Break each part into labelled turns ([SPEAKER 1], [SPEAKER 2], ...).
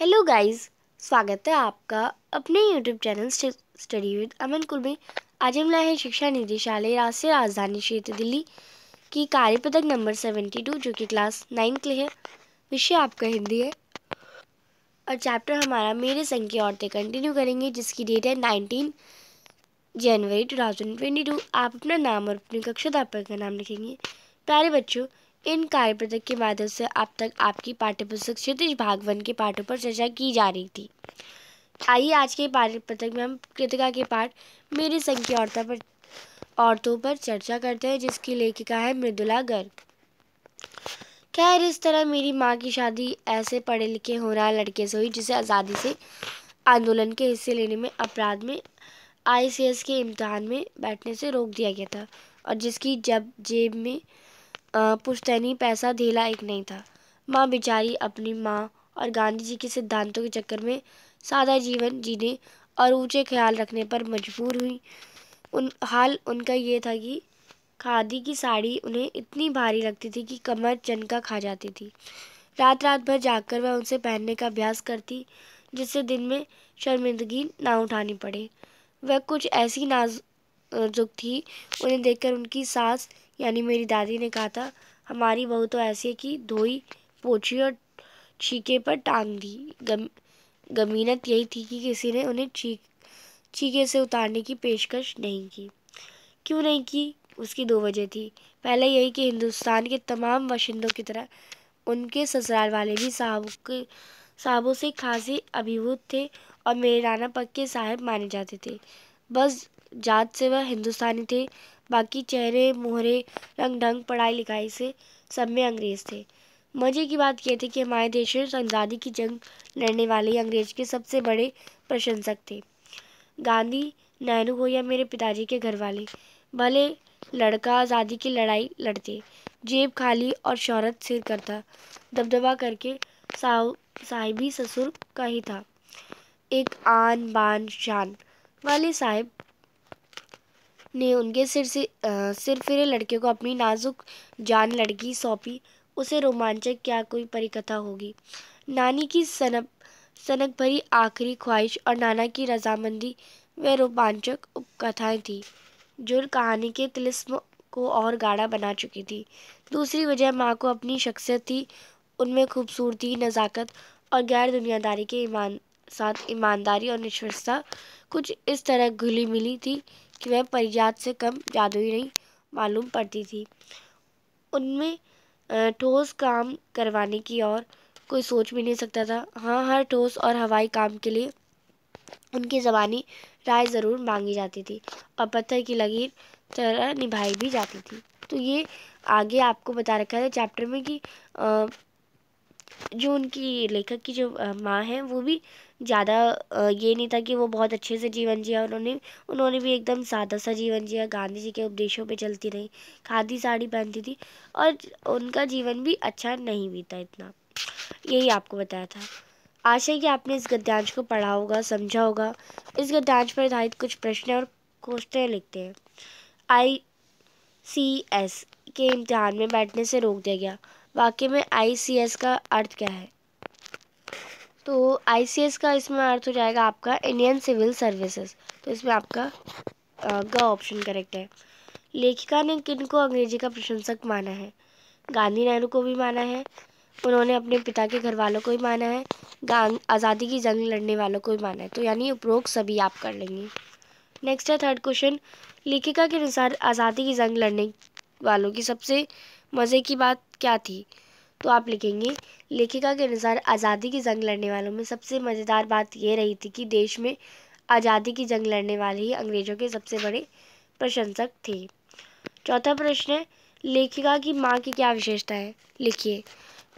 [SPEAKER 1] hello guys स्वागत है आपका अपने YouTube channel study with Aman कुल में आज हम लाए हैं शिक्षा निदेशालय राष्ट्रीय राजधानी क्षेत्र दिल्ली की कार्य पदक नंबर सेवेंटी टू जो कि क्लास नाइन्थ के है विषय आपका हिंदी है और चैप्टर हमारा मेरे संघ की औरतें कंटिन्यू करेंगे जिसकी डेट है नाइनटीन जनवरी टू थाउजेंड ट्वेंटी टू आप अपना नाम और अपनी कक्षाधापक का नाम लिखेंगे प्यारे बच्चों इन कार्यपत्र के माध्यम से अब तक आपकी पाठ्यपुस्तक क्षितिज भाग वन के पाठों पर चर्चा की जा रही थी आइए आज के पाठ्यपुस्तक में हम कृतिका के पाठ मेरी संख्या औरतों पर औरतों पर चर्चा करते हैं जिसकी लेखिका है मृदुला गर्ग खैर इस तरह मेरी माँ की शादी ऐसे पढ़े लिखे हो रहा लड़के से हुई जिसे आज़ादी से आंदोलन के हिस्से लेने में अपराध में आईसीएस के इम्तहान में बैठने से रोक दिया गया था और जिसकी जब जेब में पुश्तैनी पैसा धेला एक नहीं था माँ बेचारी अपनी माँ और गांधी जी के सिद्धांतों के चक्कर में सादा जीवन जीने और ऊंचे ख्याल रखने पर मजबूर हुई उन हाल उनका ये था कि खादी की साड़ी उन्हें इतनी भारी लगती थी कि कमर चनका खा जाती थी रात रात भर जाकर वह उनसे पहनने का अभ्यास करती जिससे दिन में शर्मिंदगी ना उठानी पड़े वह कुछ ऐसी नाजुक थी उन्हें देखकर उनकी सांस यानी मेरी दादी ने कहा था हमारी बहू तो ऐसी है कि धोई पोछी और छीके पर टांग दी गम गमीनत यही थी कि किसी ने उन्हें चीक चीके से उतारने की पेशकश नहीं की क्यों नहीं की उसकी दो वजह थी पहले यही कि हिंदुस्तान के तमाम बाशिंदों की तरह उनके ससुराल वाले भी साहब के साहबों से खासी अभिभूत थे और मेरे नाना पक्के साहब माने जाते थे बस जात से वह हिंदुस्तानी थे बाकी चेहरे मोहरे रंग ढंग पढ़ाई लिखाई से सब में अंग्रेज़ थे मज़े की बात यह थी कि हमारे देश में आज़ादी की जंग लड़ने वाले अंग्रेज के सबसे बड़े प्रशंसक थे गांधी नेहरू हो या मेरे पिताजी के घर वाले भले लड़का आज़ादी की लड़ाई लड़ते जेब खाली और शहरत सिर करता दबदबा करके साहिबी ससुर का ही था एक आन बान शान वाले साहिब ने उनके सिर से सिर फिरे लड़के को अपनी नाजुक जान लड़की सौंपी उसे रोमांचक क्या कोई परिकथा होगी नानी की सनक सनक भरी आखिरी ख्वाहिश और नाना की रजामंदी वे रोमांचक उपकथाएं थी जो कहानी के तिलस्म को और गाढ़ा बना चुकी थी दूसरी वजह माँ को अपनी शख्सियत थी उनमें खूबसूरती नज़ाकत और गैर दुनियादारी के ईमान साथ ईमानदारी और निश्वरता कुछ इस तरह घुली मिली थी कि वह परिजात से कम जादुई नहीं मालूम पड़ती थी उनमें ठोस काम करवाने की और कोई सोच भी नहीं सकता था हाँ हर ठोस और हवाई काम के लिए उनकी ज़बानी राय ज़रूर मांगी जाती थी और पत्थर की लगीर तरह निभाई भी जाती थी तो ये आगे आपको बता रखा था चैप्टर में कि जो उनकी लेखक की जो माँ है वो भी ज़्यादा ये नहीं था कि वो बहुत अच्छे से जीवन जिया उन्होंने उन्होंने भी एकदम सादा सा जीवन जिया गांधी जी के उपदेशों पे चलती रही खादी साड़ी पहनती थी और उनका जीवन भी अच्छा नहीं बीता इतना यही आपको बताया था आशा है कि आपने इस गद्यांश को पढ़ा होगा समझा होगा इस गद्यांश पर आधारित कुछ प्रश्न और कोष्टें लिखते हैं आई सी एस के इम्तहान में बैठने से रोक दिया गया वाक्य में आई सी एस का अर्थ क्या है तो आई का इसमें अर्थ हो जाएगा आपका इंडियन सिविल सर्विसेज तो इसमें आपका ग ऑप्शन करेक्ट है लेखिका ने किन को अंग्रेजी का प्रशंसक माना है गांधी नेहरू को भी माना है उन्होंने अपने पिता के घर वालों को भी माना है आज़ादी की जंग लड़ने वालों को भी माना है तो यानी उपरोक्त सभी आप कर लेंगे नेक्स्ट है थर्ड क्वेश्चन लेखिका के अनुसार आज़ादी की जंग लड़ने वालों की सबसे मज़े की बात क्या थी तो आप लिखेंगे लेखिका के अनुसार आज़ादी की जंग लड़ने वालों में सबसे मज़ेदार बात यह रही थी कि देश में आज़ादी की जंग लड़ने वाले ही अंग्रेज़ों के सबसे बड़े प्रशंसक थे चौथा प्रश्न है लेखिका की माँ की क्या विशेषता है लिखिए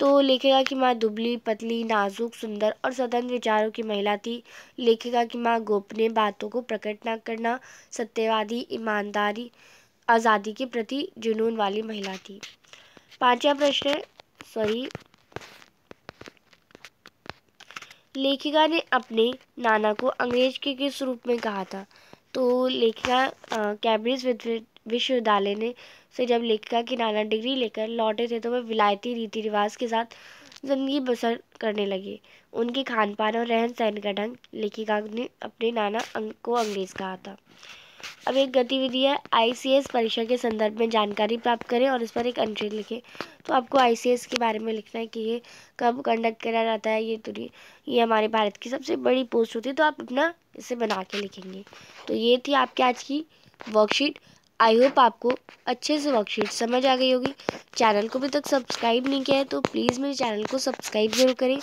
[SPEAKER 1] तो लेखिका की माँ दुबली पतली नाजुक सुंदर और स्वतंत्र विचारों की महिला थी लेखिका की माँ गोपनीय बातों को प्रकट न करना सत्यवादी ईमानदारी आज़ादी के प्रति जुनून वाली महिला थी पांचवा प्रश्न है सॉरी लेखिका ने अपने नाना को अंग्रेज के किस रूप में कहा था तो लेखिका कैम्ब्रिज विश्वविद्यालय ने से जब लेखिका की नाना डिग्री लेकर लौटे थे तो वह विलायती रीति रिवाज के साथ ज़िंदगी बसर करने लगे उनके खान पान और रहन सहन का ढंग लेखिका ने अपने नाना को अंग्रेज कहा था अब एक गतिविधि है आईसीएस परीक्षा के संदर्भ में जानकारी प्राप्त करें और इस पर एक अनुच्छेद लिखें तो आपको आईसीएस के बारे में लिखना है कि ये कब कंडक्ट करा जाता है ये दुनिया ये हमारे भारत की सबसे बड़ी पोस्ट होती है तो आप अपना इसे बना के लिखेंगे तो ये थी आपकी आज की वर्कशीट आई होप आपको अच्छे से वर्कशीट समझ आ गई होगी चैनल को अभी तक सब्सक्राइब नहीं किया है तो प्लीज़ मेरे चैनल को सब्सक्राइब जरूर करें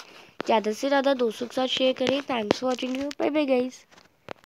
[SPEAKER 1] ज़्यादा से ज़्यादा दोस्तों के साथ शेयर करें thanks for watching you bye bye guys